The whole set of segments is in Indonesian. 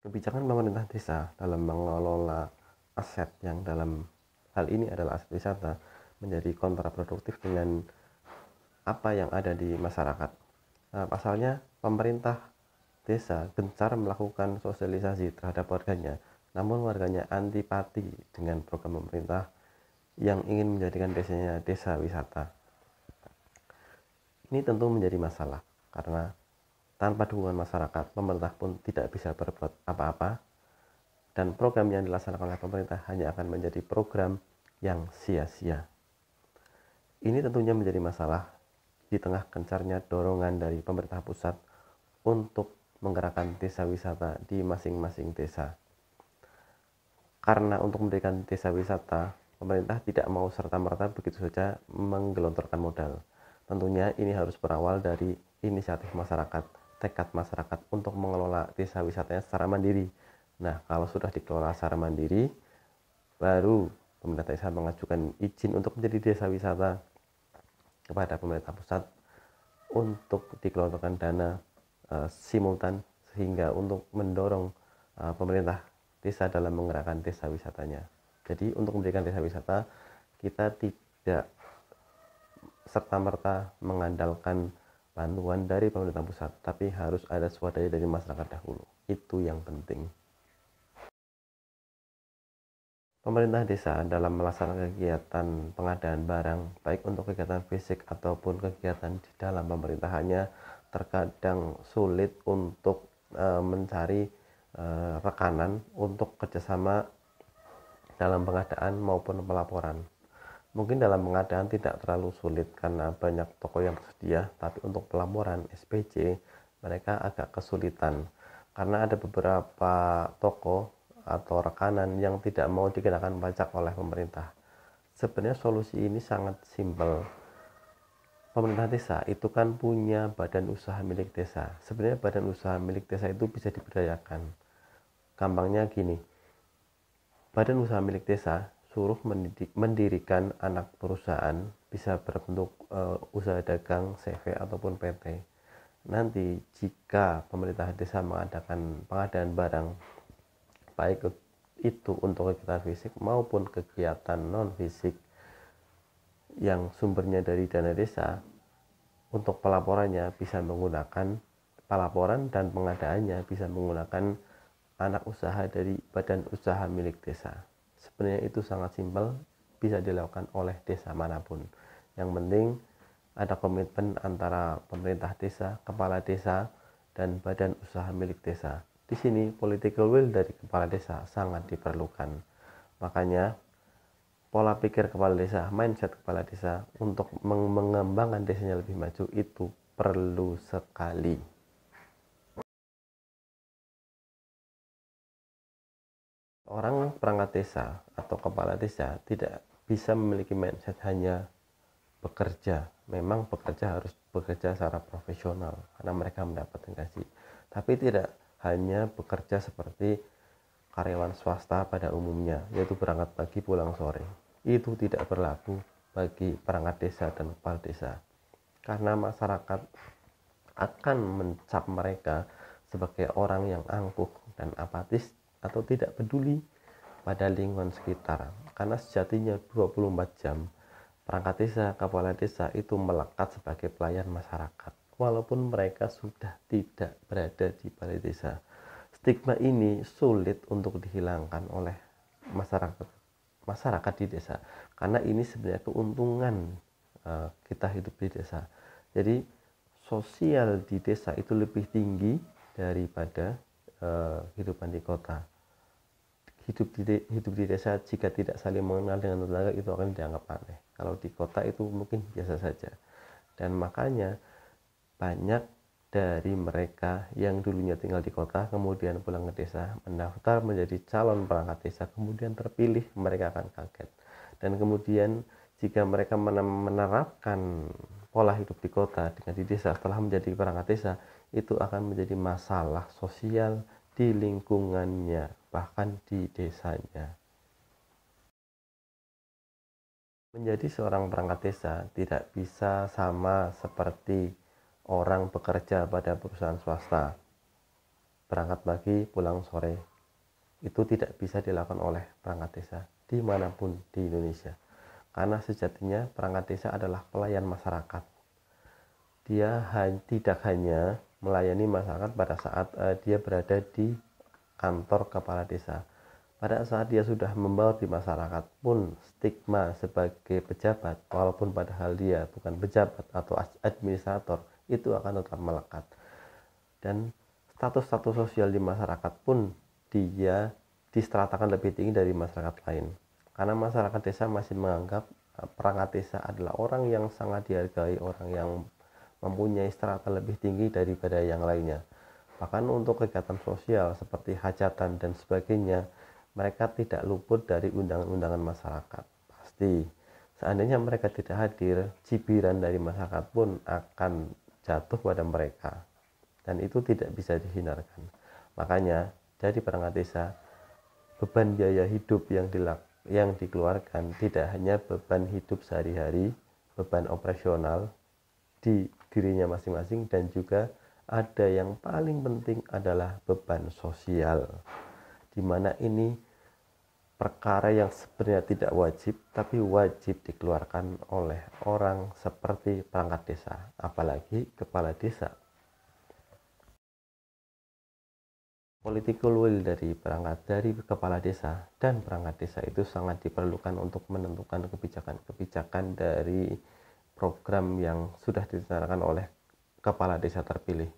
Kebijakan pemerintah desa dalam mengelola aset yang dalam hal ini adalah aset wisata menjadi kontraproduktif dengan apa yang ada di masyarakat. Nah, pasalnya pemerintah desa gencar melakukan sosialisasi terhadap warganya, namun warganya antipati dengan program pemerintah yang ingin menjadikan desanya desa wisata. Ini tentu menjadi masalah karena tanpa dukungan masyarakat, pemerintah pun tidak bisa berbuat apa-apa dan program yang dilaksanakan oleh pemerintah hanya akan menjadi program yang sia-sia. Ini tentunya menjadi masalah di tengah kencarnya dorongan dari pemerintah pusat untuk menggerakkan desa wisata di masing-masing desa. Karena untuk memberikan desa wisata, pemerintah tidak mau serta-merta begitu saja menggelontorkan modal. Tentunya ini harus berawal dari inisiatif masyarakat, tekad masyarakat untuk mengelola desa wisatanya secara mandiri. Nah, kalau sudah dikelola secara mandiri, baru pemerintah desa mengajukan izin untuk menjadi desa wisata kepada pemerintah pusat untuk dikelontorkan dana e, simultan sehingga untuk mendorong e, pemerintah desa dalam menggerakkan desa wisatanya. Jadi untuk memberikan desa wisata kita tidak serta-merta mengandalkan bantuan dari pemerintah pusat, tapi harus ada swadaya dari masyarakat dahulu. Itu yang penting. Pemerintah desa dalam melaksanakan kegiatan pengadaan barang, baik untuk kegiatan fisik ataupun kegiatan di dalam pemerintahannya, terkadang sulit untuk e, mencari e, rekanan untuk kerjasama dalam pengadaan maupun pelaporan. Mungkin dalam pengadaan tidak terlalu sulit karena banyak toko yang tersedia, tapi untuk pelaporan SPC mereka agak kesulitan karena ada beberapa toko atau rekanan yang tidak mau dikenakan pajak oleh pemerintah. Sebenarnya solusi ini sangat simpel. Pemerintah desa itu kan punya badan usaha milik desa. Sebenarnya badan usaha milik desa itu bisa diberdayakan. Gampangnya gini, badan usaha milik desa suruh mendidik, mendirikan anak perusahaan bisa berbentuk uh, usaha dagang CV ataupun PT nanti jika pemerintah desa mengadakan pengadaan barang baik itu untuk kegiatan fisik maupun kegiatan non fisik yang sumbernya dari dana desa untuk pelaporannya bisa menggunakan pelaporan dan pengadaannya bisa menggunakan anak usaha dari badan usaha milik desa sebenarnya itu sangat simpel bisa dilakukan oleh desa manapun yang penting ada komitmen antara pemerintah desa, kepala desa, dan badan usaha milik desa. Di sini political will dari kepala desa sangat diperlukan. Makanya pola pikir kepala desa, mindset kepala desa untuk mengembangkan desanya lebih maju itu perlu sekali. orang perangkat desa atau kepala desa tidak bisa memiliki mindset hanya bekerja. Memang bekerja harus bekerja secara profesional karena mereka mendapatkan gaji. Tapi tidak hanya bekerja seperti karyawan swasta pada umumnya, yaitu berangkat pagi pulang sore. Itu tidak berlaku bagi perangkat desa dan kepala desa. Karena masyarakat akan mencap mereka sebagai orang yang angkuh dan apatis atau tidak peduli pada lingkungan sekitar karena sejatinya 24 jam perangkat desa, kepala desa itu melekat sebagai pelayan masyarakat walaupun mereka sudah tidak berada di balai desa. Stigma ini sulit untuk dihilangkan oleh masyarakat masyarakat di desa karena ini sebenarnya keuntungan uh, kita hidup di desa. Jadi sosial di desa itu lebih tinggi daripada uh, kehidupan di kota hidup di hidup di desa jika tidak saling mengenal dengan tetangga itu akan dianggap aneh. Kalau di kota itu mungkin biasa saja. Dan makanya banyak dari mereka yang dulunya tinggal di kota kemudian pulang ke desa mendaftar menjadi calon perangkat desa kemudian terpilih mereka akan kaget dan kemudian jika mereka menerapkan pola hidup di kota dengan di desa setelah menjadi perangkat desa itu akan menjadi masalah sosial di lingkungannya bahkan di desanya. Menjadi seorang perangkat desa tidak bisa sama seperti orang bekerja pada perusahaan swasta. Berangkat pagi, pulang sore. Itu tidak bisa dilakukan oleh perangkat desa dimanapun di Indonesia. Karena sejatinya perangkat desa adalah pelayan masyarakat. Dia tidak hanya melayani masyarakat pada saat eh, dia berada di kantor kepala desa. Pada saat dia sudah membawa di masyarakat pun stigma sebagai pejabat, walaupun padahal dia bukan pejabat atau administrator, itu akan tetap melekat. Dan status-status sosial di masyarakat pun dia distratakan lebih tinggi dari masyarakat lain. Karena masyarakat desa masih menganggap eh, perangkat desa adalah orang yang sangat dihargai, orang yang mempunyai strata lebih tinggi daripada yang lainnya. Bahkan untuk kegiatan sosial seperti hajatan dan sebagainya, mereka tidak luput dari undangan-undangan masyarakat. Pasti, seandainya mereka tidak hadir, cibiran dari masyarakat pun akan jatuh pada mereka. Dan itu tidak bisa dihindarkan. Makanya, jadi perangkat desa, beban biaya hidup yang dilak yang dikeluarkan tidak hanya beban hidup sehari-hari, beban operasional di dirinya masing-masing dan juga ada yang paling penting adalah beban sosial di mana ini perkara yang sebenarnya tidak wajib tapi wajib dikeluarkan oleh orang seperti perangkat desa apalagi kepala desa political will dari perangkat dari kepala desa dan perangkat desa itu sangat diperlukan untuk menentukan kebijakan-kebijakan dari program yang sudah ditetapkan oleh kepala desa terpilih.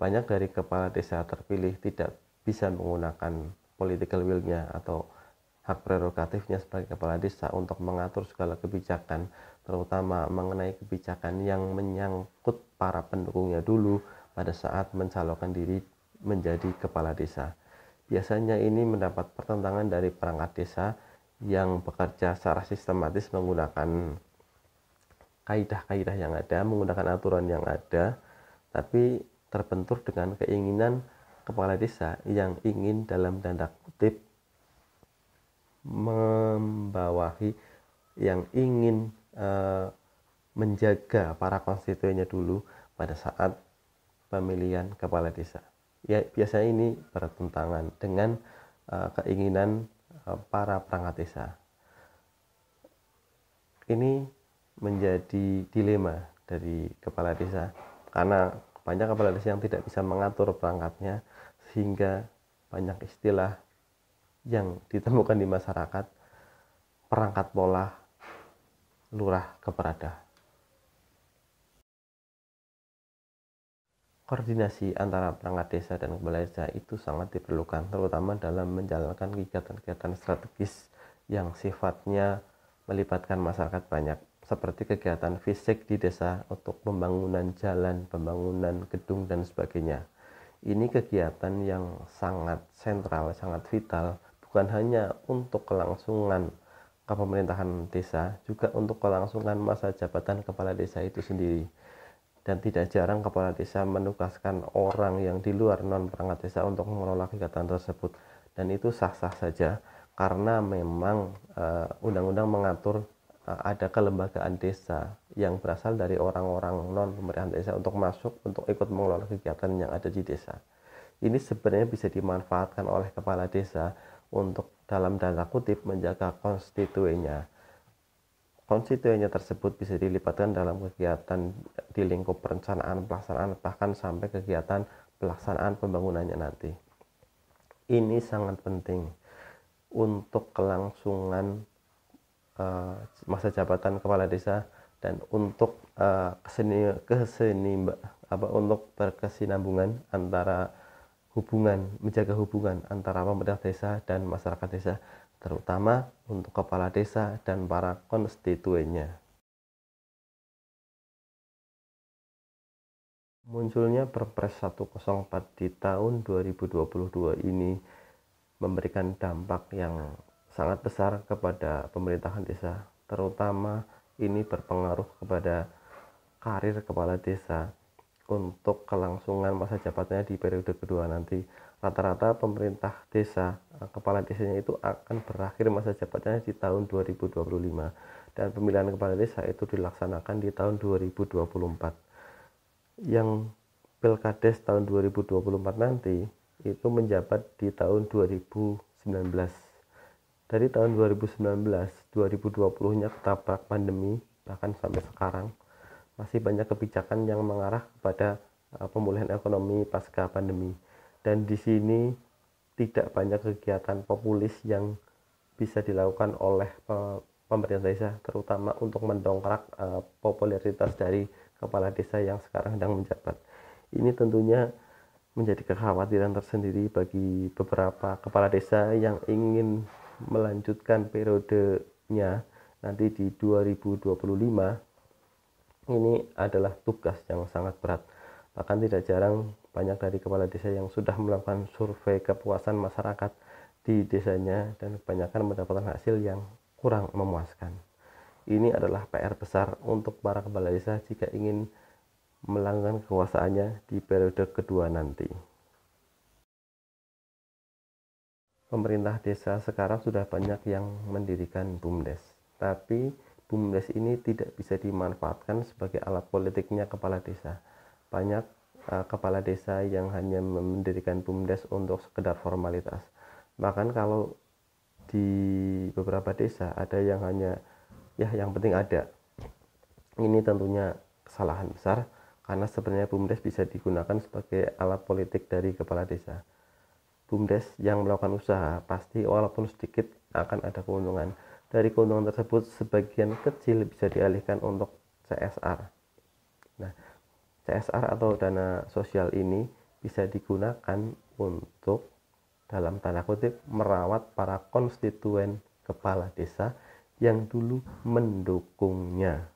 Banyak dari kepala desa terpilih tidak bisa menggunakan political will-nya atau hak prerogatifnya sebagai kepala desa untuk mengatur segala kebijakan, terutama mengenai kebijakan yang menyangkut para pendukungnya dulu pada saat mencalonkan diri menjadi kepala desa. Biasanya ini mendapat pertentangan dari perangkat desa yang bekerja secara sistematis menggunakan kaidah-kaidah yang ada, menggunakan aturan yang ada tapi terbentur dengan keinginan kepala desa yang ingin dalam tanda kutip membawahi yang ingin e, menjaga para konstituennya dulu pada saat pemilihan kepala desa. Ya biasanya ini bertentangan dengan e, keinginan e, para perangkat desa. Ini menjadi dilema dari kepala desa karena banyak kepala desa yang tidak bisa mengatur perangkatnya sehingga banyak istilah yang ditemukan di masyarakat perangkat pola lurah keperada koordinasi antara perangkat desa dan kepala desa itu sangat diperlukan terutama dalam menjalankan kegiatan-kegiatan strategis yang sifatnya melibatkan masyarakat banyak seperti kegiatan fisik di desa untuk pembangunan jalan, pembangunan gedung dan sebagainya. Ini kegiatan yang sangat sentral, sangat vital bukan hanya untuk kelangsungan kepemerintahan desa, juga untuk kelangsungan masa jabatan kepala desa itu sendiri. Dan tidak jarang kepala desa menugaskan orang yang di luar non perangkat desa untuk mengelola kegiatan tersebut. Dan itu sah-sah saja karena memang eh, undang-undang uh, mengatur Eh, ada kelembagaan desa yang berasal dari orang-orang non pemerintah desa untuk masuk untuk ikut mengelola kegiatan yang ada di desa. Ini sebenarnya bisa dimanfaatkan oleh kepala desa untuk dalam tanda kutip menjaga konstituennya. Konstituennya tersebut bisa dilipatkan dalam kegiatan di lingkup perencanaan, pelaksanaan, bahkan sampai kegiatan pelaksanaan pembangunannya nanti. Ini sangat penting untuk kelangsungan Eh, masa jabatan kepala desa dan untuk eh, keseni keseni mbak apa untuk berkesinambungan antara hubungan menjaga hubungan antara pemerintah desa dan masyarakat desa terutama untuk kepala desa dan para konstituennya. Munculnya Perpres 104 di tahun 2022 ini memberikan dampak yang sangat besar kepada pemerintahan desa, terutama ini berpengaruh kepada karir kepala desa untuk kelangsungan masa jabatannya di periode kedua nanti. Rata-rata pemerintah desa, eh, kepala desanya itu akan berakhir masa jabatannya di tahun 2025 dan pemilihan kepala desa itu dilaksanakan di tahun 2024. Yang Pilkades tahun 2024 nanti itu menjabat di tahun 2019 dari tahun 2019 2020 nya ketabrak pandemi bahkan sampai sekarang masih banyak kebijakan yang mengarah kepada eh, pemulihan ekonomi pasca pandemi dan di sini tidak banyak kegiatan populis yang bisa dilakukan oleh eh, pemerintah desa terutama untuk mendongkrak eh, popularitas dari kepala desa yang sekarang sedang menjabat ini tentunya menjadi kekhawatiran tersendiri bagi beberapa kepala desa yang ingin melanjutkan periodenya nanti di 2025 ini adalah tugas yang sangat berat bahkan tidak jarang banyak dari kepala desa yang sudah melakukan survei kepuasan masyarakat di desanya dan kebanyakan mendapatkan hasil yang kurang memuaskan ini adalah PR besar untuk para kepala desa jika ingin melanggan kekuasaannya di periode kedua nanti. pemerintah desa sekarang sudah banyak yang mendirikan BUMDes, tapi BUMDes ini tidak bisa dimanfaatkan sebagai alat politiknya kepala desa. Banyak uh, kepala desa yang hanya mendirikan BUMDes untuk sekedar formalitas. Bahkan kalau di beberapa desa ada yang hanya ya yang penting ada. Ini tentunya kesalahan besar karena sebenarnya BUMDes bisa digunakan sebagai alat politik dari kepala desa bumdes yang melakukan usaha pasti walaupun sedikit akan ada keuntungan dari keuntungan tersebut sebagian kecil bisa dialihkan untuk CSR nah CSR atau dana sosial ini bisa digunakan untuk dalam tanda kutip merawat para konstituen kepala desa yang dulu mendukungnya